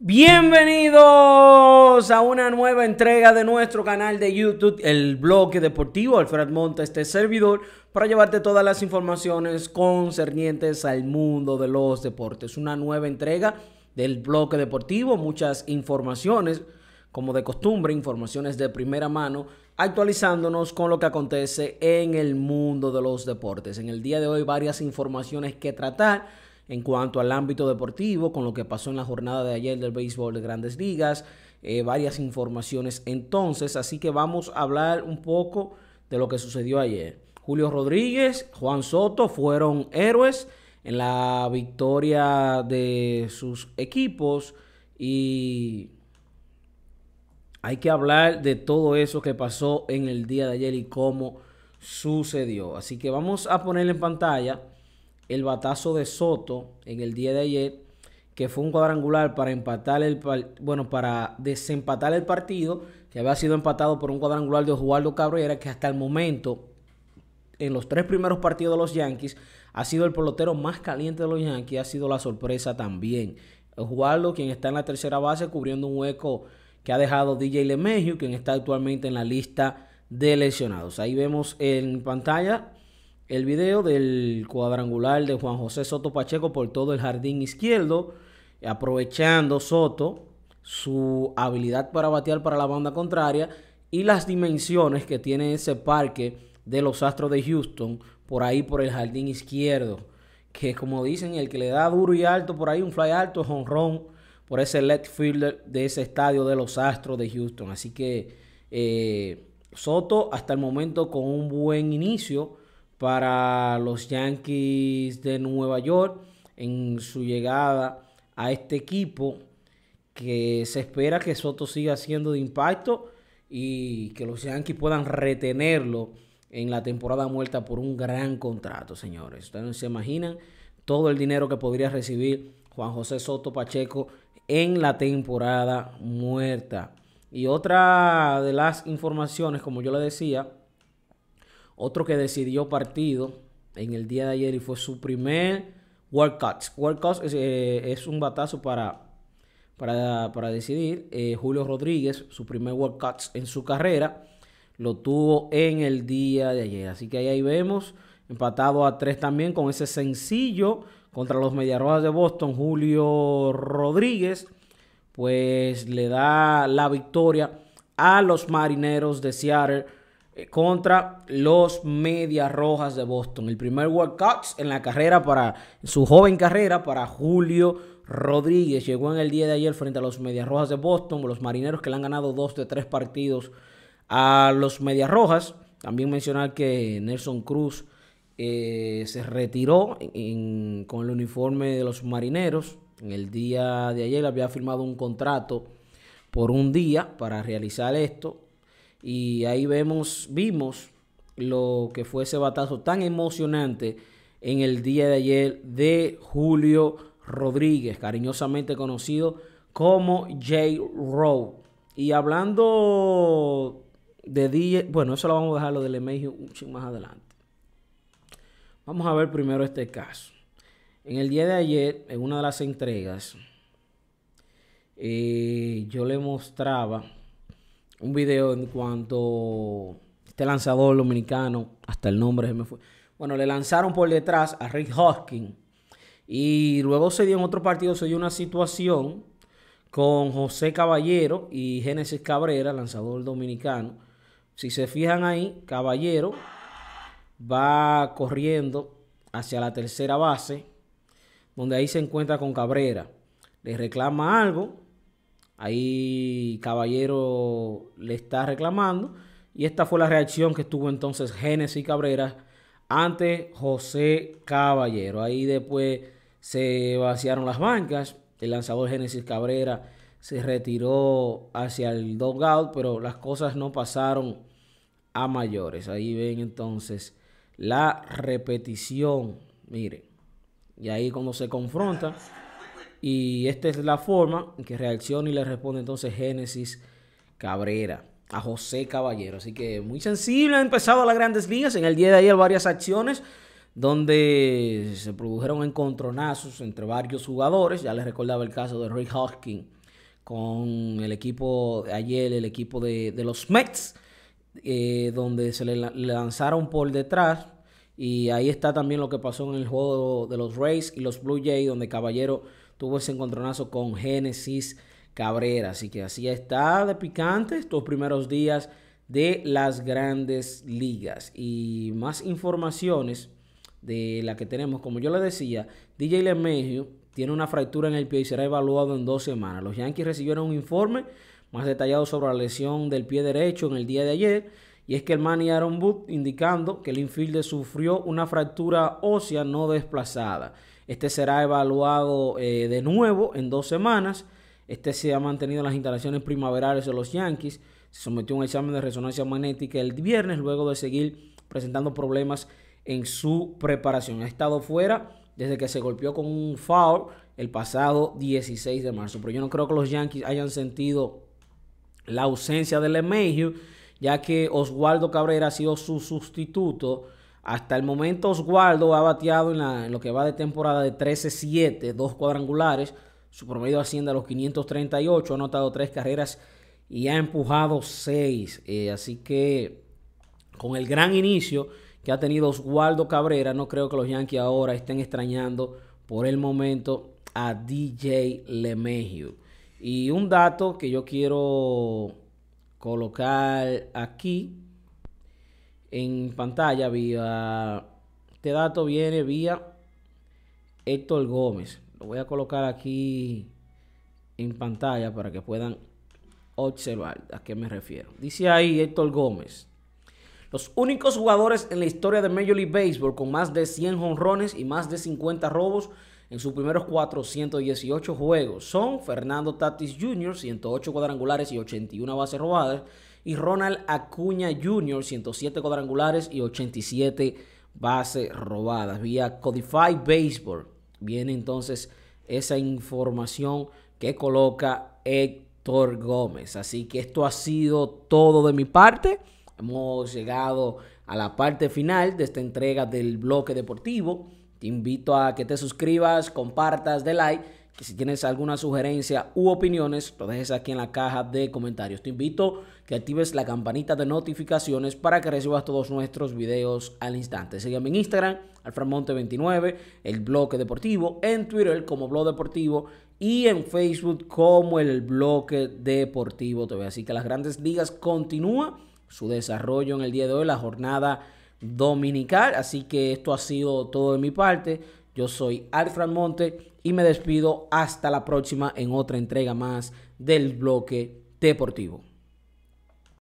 Bienvenidos a una nueva entrega de nuestro canal de YouTube, el bloque deportivo Alfred Monta, este servidor, para llevarte todas las informaciones concernientes al mundo de los deportes. Una nueva entrega del bloque deportivo, muchas informaciones, como de costumbre, informaciones de primera mano, actualizándonos con lo que acontece en el mundo de los deportes. En el día de hoy varias informaciones que tratar en cuanto al ámbito deportivo, con lo que pasó en la jornada de ayer del béisbol de grandes ligas, eh, varias informaciones entonces, así que vamos a hablar un poco de lo que sucedió ayer. Julio Rodríguez, Juan Soto fueron héroes en la victoria de sus equipos y hay que hablar de todo eso que pasó en el día de ayer y cómo sucedió. Así que vamos a ponerle en pantalla el batazo de Soto en el día de ayer, que fue un cuadrangular para empatar el bueno, para desempatar el partido, que había sido empatado por un cuadrangular de Oswaldo Cabrera, que hasta el momento, en los tres primeros partidos de los Yankees, ha sido el pelotero más caliente de los Yankees, ha sido la sorpresa también. Oswaldo, quien está en la tercera base, cubriendo un hueco que ha dejado DJ LeMahieu, quien está actualmente en la lista de lesionados. Ahí vemos en pantalla el video del cuadrangular de Juan José Soto Pacheco por todo el jardín izquierdo, aprovechando Soto su habilidad para batear para la banda contraria y las dimensiones que tiene ese parque de los Astros de Houston por ahí por el jardín izquierdo, que como dicen, el que le da duro y alto por ahí un fly alto es honrón por ese left fielder de ese estadio de los Astros de Houston. Así que eh, Soto hasta el momento con un buen inicio para los Yankees de Nueva York en su llegada a este equipo que se espera que Soto siga siendo de impacto y que los Yankees puedan retenerlo en la temporada muerta por un gran contrato, señores. Ustedes no se imaginan todo el dinero que podría recibir Juan José Soto Pacheco en la temporada muerta. Y otra de las informaciones, como yo le decía, otro que decidió partido en el día de ayer y fue su primer World Cuts. World Cuts eh, es, un batazo para, para, decidir. Eh, Julio Rodríguez, su primer World Cuts en su carrera, lo tuvo en el día de ayer. Así que ahí, vemos, empatado a tres también con ese sencillo contra los Mediarrojas de Boston, Julio Rodríguez, pues le da la victoria a los Marineros de Seattle eh, contra los Medias Rojas de Boston. El primer Cup en la carrera para su joven carrera para Julio Rodríguez. Llegó en el día de ayer frente a los Medias Rojas de Boston, los Marineros que le han ganado dos de tres partidos a los Medias Rojas. También mencionar que Nelson Cruz eh, se retiró con el uniforme de los Marineros. En el día de ayer había firmado un contrato por un día para realizar esto y ahí vemos, vimos lo que fue ese batazo tan emocionante en el día de ayer de Julio Rodríguez, cariñosamente conocido como J. Rowe. Y hablando de DJ, bueno, eso lo vamos a dejar lo del MJ mucho más adelante. Vamos a ver primero este caso. En el día de ayer, en una de las entregas, eh, yo le mostraba un video en cuanto este lanzador dominicano, hasta el nombre se me fue. Bueno, le lanzaron por detrás a Rick Hoskins. Y luego se dio en otro partido, se dio una situación con José Caballero y Génesis Cabrera, lanzador dominicano. Si se fijan ahí, Caballero va corriendo hacia la tercera base, donde ahí se encuentra con Cabrera. Le reclama algo, Ahí Caballero le está reclamando. Y esta fue la reacción que tuvo entonces Génesis Cabrera ante José Caballero. Ahí después se vaciaron las bancas. El lanzador Génesis Cabrera se retiró hacia el dugout, pero las cosas no pasaron a mayores. Ahí ven entonces la repetición. Miren. Y ahí cuando se confronta. Y esta es la forma en que reacciona y le responde entonces Génesis Cabrera a José Caballero. Así que muy sensible ha empezado las grandes ligas. En el día de ayer varias acciones donde se produjeron encontronazos entre varios jugadores. Ya les recordaba el caso de Rick Hawking con el equipo de ayer, el equipo de, los Mets, eh, donde se le lanzaron por detrás. Y ahí está también lo que pasó en el juego de los Rays y los Blue Jays, donde Caballero tuvo ese encontronazo con Génesis Cabrera. Así que así está de picante estos primeros días de las grandes ligas. Y más informaciones de la que tenemos. Como yo le decía, DJ Lemegio tiene una fractura en el pie y será evaluado en dos semanas. Los Yankees recibieron un informe más detallado sobre la lesión del pie derecho en el día de ayer. Y es que el Manny Aaron Booth indicando que el infielder sufrió una fractura ósea no desplazada. Este será evaluado eh, de nuevo en dos semanas. Este se ha mantenido en las instalaciones primaverales de los Yankees. Se sometió a un examen de resonancia magnética el viernes luego de seguir presentando problemas en su preparación. Ha estado fuera desde que se golpeó con un foul el pasado 16 de marzo. Pero yo no creo que los Yankees hayan sentido la ausencia de LeMahieu, ya que Oswaldo Cabrera ha sido su sustituto hasta el momento Oswaldo ha bateado en, lo que va de temporada de 13-7, dos cuadrangulares. Su promedio asciende a los 538, ha anotado tres carreras y ha empujado seis. Eh, así que con el gran inicio que ha tenido Oswaldo Cabrera, no creo que los Yankees ahora estén extrañando por el momento a DJ LeMahieu. Y un dato que yo quiero colocar aquí en pantalla vía... Este dato viene vía Héctor Gómez. Lo voy a colocar aquí en pantalla para que puedan observar a qué me refiero. Dice ahí Héctor Gómez. Los únicos jugadores en la historia de Major League Baseball con más de 100 honrones y más de 50 robos en sus primeros 418 juegos son Fernando Tatis Jr., 108 cuadrangulares y 81 bases robadas y Ronald Acuña Jr., 107 cuadrangulares y 87 bases robadas. Vía Codify Baseball viene entonces esa información que coloca Héctor Gómez. Así que esto ha sido todo de mi parte. Hemos llegado a la parte final de esta entrega del bloque deportivo. Te invito a que te suscribas, compartas, de like si tienes alguna sugerencia u opiniones, lo dejes aquí en la caja de comentarios. Te invito que actives la campanita de notificaciones para que recibas todos nuestros videos al instante. Sígueme en Instagram, alframonte29, el bloque deportivo, en Twitter como blog deportivo y en Facebook como el bloque deportivo TV. Así que las grandes ligas continúa su desarrollo en el día de hoy, la jornada dominical. Así que esto ha sido todo de mi parte. Yo soy Alfred Monte y me despido hasta la próxima en otra entrega más del bloque deportivo.